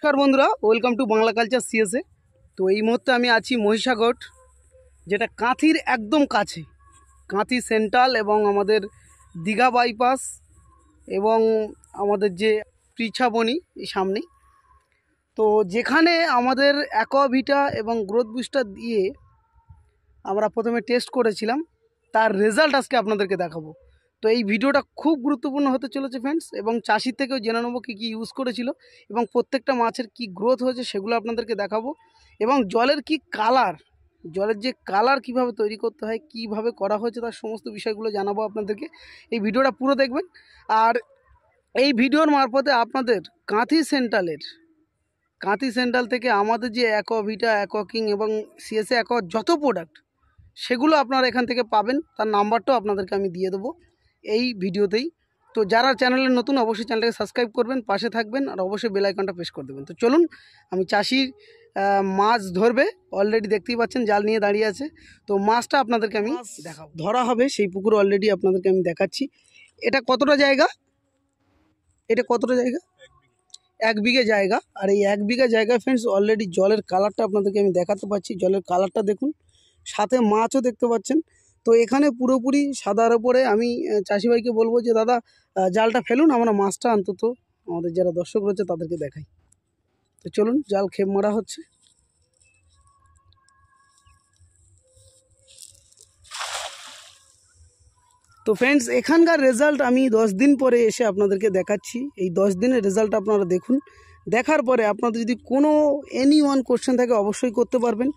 নমস্কার বন্ধুরা welcome to Bangla culture CSA তো এই মুহূর্তে আমি আছি মহিষাগড় যেটা কাঁথির একদম কাছে কাঁথি সেন্ট্রাল এবং আমাদের দীঘা বাইপাস এবং আমাদের যে পৃছাবনি সামনেই তো যেখানে আমাদের অ্যাকোয়াভিটা এবং গ্রোথ বুস্টার দিয়ে আমরা প্রথমে টেস্ট করেছিলাম তার রেজাল্ট আজকে আপনাদেরকে দেখাবো তো এই ভিডিওটা খুব গুরুত্বপূর্ণ হতে চলেছে ফ্রেন্ডস এবং চাষির থেকেও জেনে নেবো কী কী ইউজ করেছিল এবং প্রত্যেকটা মাছের কি গ্রোথ হয়েছে সেগুলো আপনাদেরকে দেখাবো এবং জলের কি কালার জলের যে কালার কিভাবে তৈরি করতে হয় কিভাবে করা হয়েছে তার সমস্ত বিষয়গুলো জানাবো আপনাদেরকে এই ভিডিওটা পুরো দেখবেন আর এই ভিডিওর মারফতে আপনাদের কাঁথি সেন্ট্রালের কাঁথি সেন্ট্রাল থেকে আমাদের যে অ্যাকোভিটা অ্যাকোকিং এবং সিএসএ অ্যাকো যত প্রোডাক্ট সেগুলো আপনারা এখান থেকে পাবেন তার নাম্বারটাও আপনাদেরকে আমি দিয়ে দেবো এই ভিডিওতেই তো যারা চ্যানেলে নতুন অবশ্যই চ্যানেলটাকে সাবস্ক্রাইব করবেন পাশে থাকবেন আর অবশ্যই বেলাইকনটা প্রেস করে দেবেন তো চলুন আমি চাষির মাছ ধরবে অলরেডি দেখতেই পাচ্ছেন জাল নিয়ে দাঁড়িয়ে আছে তো মাছটা আপনাদেরকে আমি দেখাবো ধরা হবে সেই পুকুর অলরেডি আপনাদেরকে আমি দেখাচ্ছি এটা কতটা জায়গা এটা কতটা জায়গা এক বিঘে জায়গা আর এই এক বিঘা জায়গায় ফ্রেন্ডস অলরেডি জলের কালারটা আপনাদেরকে আমি দেখাতে পাচ্ছি জলের কালারটা দেখুন সাথে মাছও দেখতে পাচ্ছেন তো এখানে পুরোপুরি সাদার ওপরে আমি চাষিভাইকে বলবো যে দাদা জালটা ফেলুন আমরা মাছটা অন্তত আমাদের যারা দর্শক রয়েছে তাদেরকে দেখাই তো চলুন জাল খেপ মারা হচ্ছে তো ফ্রেন্ডস এখানকার রেজাল্ট আমি দশ দিন পরে এসে আপনাদেরকে দেখাচ্ছি এই দশ দিনের রেজাল্ট আপনারা দেখুন দেখার পরে আপনাদের যদি কোনো এনি ওয়ান কোশ্চেন থাকে অবশ্যই করতে পারবেন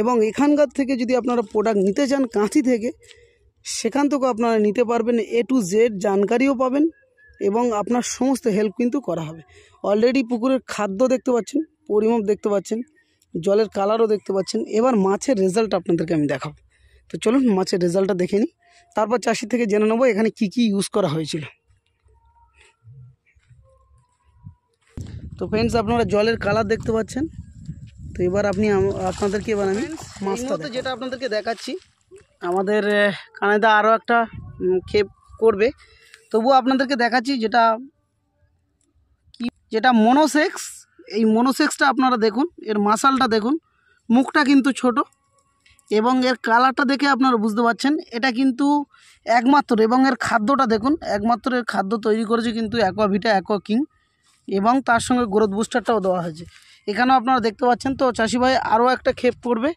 এবং এখানকার থেকে যদি আপনারা প্রোডাক্ট নিতে চান কাঁথি থেকে সেখান থেকেও আপনারা নিতে পারবেন এ টু জেড জানকারিও পাবেন এবং আপনার সমস্ত হেল্প কিন্তু করা হবে অলরেডি পুকুরের খাদ্য দেখতে পাচ্ছেন পরিমাপ দেখতে পাচ্ছেন জলের কালারও দেখতে পাচ্ছেন এবার মাছের রেজাল্ট আপনাদেরকে আমি দেখাবো তো চলুন মাছের রেজাল্টটা দেখে নিই তারপর চাষি থেকে জেনে নেবো এখানে কি কি ইউজ করা হয়েছিল তো ফ্রেন্ডস আপনারা জলের কালার দেখতে পাচ্ছেন তো এবার আপনি আপনাদেরকে এবার আমি মাছটা যেটা আপনাদেরকে দেখাচ্ছি আমাদের কানাইদা আরও একটা খেপ করবে তবুও আপনাদেরকে দেখাচ্ছি যেটা কি যেটা মনোসেক্স এই মনোসেক্সটা আপনারা দেখুন এর মাসালটা দেখুন মুখটা কিন্তু ছোট এবং এর কালারটা দেখে আপনারা বুঝতে পারছেন এটা কিন্তু একমাত্র এবং এর খাদ্যটা দেখুন একমাত্র এর খাদ্য তৈরি করেছে কিন্তু অ্যাকোয়াভিটা অ্যাকোয়া কিং এবং তার সঙ্গে গ্রোথ বুস্টারটাও দেওয়া হয়েছে এখানেও আপনারা দেখতে পাচ্ছেন তো চাষি ভাই আরও একটা ক্ষেপ পড়বে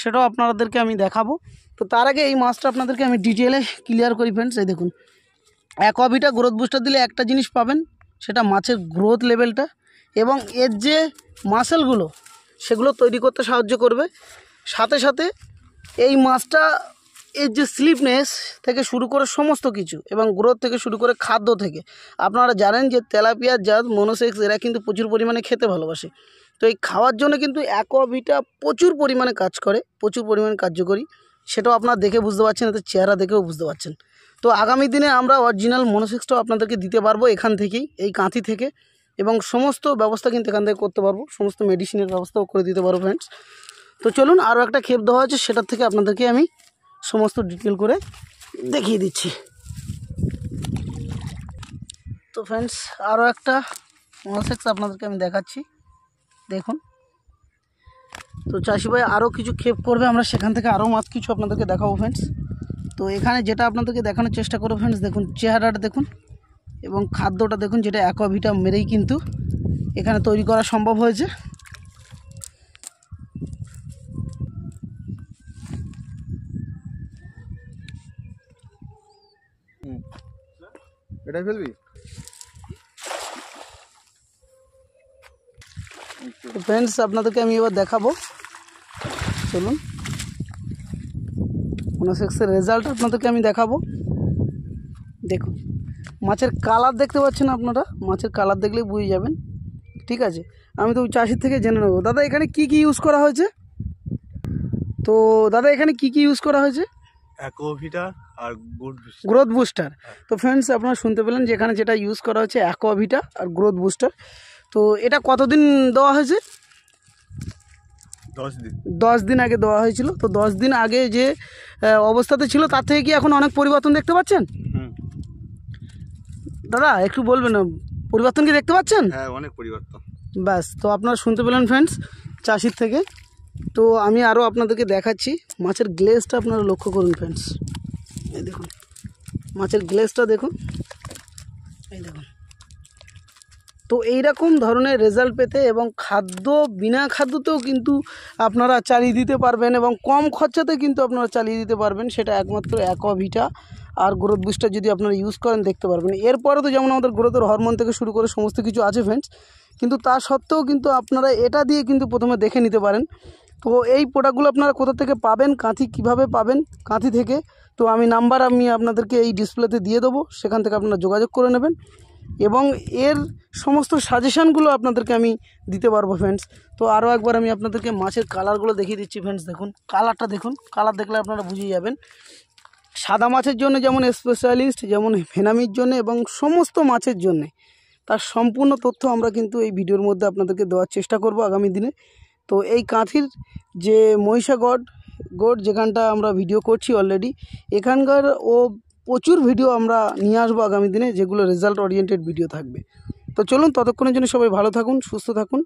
সেটাও আপনাদেরকে আমি দেখাবো তো তার আগে এই মাছটা আপনাদেরকে আমি ডিটেলে ক্লিয়ার করি ফ্রেন্ডস এই দেখুন অ্যাকোয়াভিটা গ্রোথ বুস্টার দিলে একটা জিনিস পাবেন সেটা মাছের গ্রোথ লেভেলটা এবং এর যে মাসেলগুলো সেগুলো তৈরি করতে সাহায্য করবে সাথে সাথে এই মাছটা এর যে স্লিপনেস থেকে শুরু করে সমস্ত কিছু এবং গ্রোথ থেকে শুরু করে খাদ্য থেকে আপনারা জানেন যে তেলাপিয়া জাত মনোসেক্স এরা কিন্তু প্রচুর পরিমাণে খেতে ভালোবাসে তো এই খাওয়ার জন্য কিন্তু অ্যাকোভিটা প্রচুর পরিমাণে কাজ করে প্রচুর পরিমাণে কার্যকরী সেটাও আপনারা দেখে বুঝতে পারছেন এতে চেহারা দেখেও বুঝতে পারছেন তো আগামী দিনে আমরা অরিজিনাল মনোসেক্সটাও আপনাদেরকে দিতে পারবো এখান থেকেই এই কাঁথি থেকে এবং সমস্ত ব্যবস্থা কিন্তু এখান থেকে করতে পারবো সমস্ত মেডিসিনের ব্যবস্থাও করে দিতে পারবো ফ্রেন্ডস তো চলুন আরও একটা খেপ দেওয়া আছে সেটার থেকে আপনাদেরকে আমি সমস্ত ডিটেল করে দেখিয়ে দিচ্ছি তো ফ্রেন্ডস আরও একটা মহাসেক্স আপনাদেরকে আমি দেখাচ্ছি দেখুন তো চাষি ভাই আরও কিছু ক্ষেপ করবে আমরা সেখান থেকে আরও মাছ কিছু আপনাদেরকে দেখাবো ফ্রেন্ডস তো এখানে যেটা আপনাদেরকে দেখানোর চেষ্টা করবো ফ্রেন্ডস দেখুন চেহারাটা দেখুন এবং খাদ্যটা দেখুন যেটা একভিটা মেরেই কিন্তু এখানে তৈরি করা সম্ভব হয়েছে এটাই ফেলবি ফ্রেন্ডস আপনাদেরকে আমি এবার দেখাবো চলুন অনুসেক্সের রেজাল্ট আপনাদেরকে আমি দেখাবো দেখুন মাছের কালার দেখতে পাচ্ছেন আপনারা মাছের কালার দেখলে বুঝে যাবেন ঠিক আছে আমি তো চাষির থেকে জেনে নেবো দাদা এখানে কি কি ইউজ করা হয়েছে তো দাদা এখানে কি কি ইউজ করা হয়েছে অ্যাকোভিটা আর গুড গ্রোথ বুস্টার তো ফ্রেন্ডস আপনারা শুনতে পেলেন যে এখানে যেটা ইউজ করা হচ্ছে অ্যাকোভিটা আর গ্রোথ বুস্টার তো এটা কতদিন দেওয়া হয়েছে দশ দিন দশ দিন আগে দেওয়া হয়েছিল তো দশ দিন আগে যে অবস্থাতে ছিল তার থেকে কি এখন অনেক পরিবর্তন দেখতে পাচ্ছেন দাদা একটু বলবেন পরিবর্তন কি দেখতে পাচ্ছেন হ্যাঁ অনেক পরিবর্তন ব্যাস তো আপনারা শুনতে পেলেন ফ্রেন্ডস চাষির থেকে তো আমি আরও আপনাদেরকে দেখাচ্ছি মাছের গ্লেসটা আপনারা লক্ষ্য করুন ফ্রেন্ডস এই দেখুন মাছের গ্লেসটা দেখুন এই দেখুন তো এইরকম ধরনের রেজাল্ট পেতে এবং খাদ্য বিনা খাদ্যতেও কিন্তু আপনারা চালিয়ে দিতে পারবেন এবং কম খরচাতে কিন্তু আপনারা চালিয়ে দিতে পারবেন সেটা একমাত্র অ্যাকোভিটা আর গ্রোথ বুস্টার যদি আপনারা ইউজ করেন দেখতে পারবেন এরপরে তো যেমন আমাদের গ্রোথের হরমোন থেকে শুরু করে সমস্ত কিছু আছে ফ্রেন্ডস কিন্তু তা সত্ত্বেও কিন্তু আপনারা এটা দিয়ে কিন্তু প্রথমে দেখে নিতে পারেন তো এই প্রোডাক্টগুলো আপনারা কোথা থেকে পাবেন কাঁথি কিভাবে পাবেন কাঁথি থেকে তো আমি নাম্বার আমি আপনাদেরকে এই ডিসপ্লেতে দিয়ে দেবো সেখান থেকে আপনারা যোগাযোগ করে নেবেন এবং এর সমস্ত সাজেশানগুলো আপনাদেরকে আমি দিতে পারবো ফ্রেন্ডস তো আরও একবার আমি আপনাদেরকে মাছের কালারগুলো দেখিয়ে দিচ্ছি ফ্রেন্ডস দেখুন কালারটা দেখুন কালার দেখলে আপনারা বুঝিয়ে যাবেন সাদা মাছের জন্য যেমন স্পেশালিস্ট যেমন ফেনামির জন্য এবং সমস্ত মাছের জন্যে তার সম্পূর্ণ তথ্য আমরা কিন্তু এই ভিডিওর মধ্যে আপনাদেরকে দেওয়ার চেষ্টা করব আগামী দিনে তো এই কাঁথির যে মহিষাগড় গড় যেখানটা আমরা ভিডিও করছি অলরেডি এখানকার ও প্রচুর ভিডিও আমরা নিয়ে আসবো আগামী দিনে যেগুলো রেজাল্ট ওরিয়েন্টেড ভিডিও থাকবে তো চলুন ততক্ষণের জন্য সবাই ভালো থাকুন সুস্থ থাকুন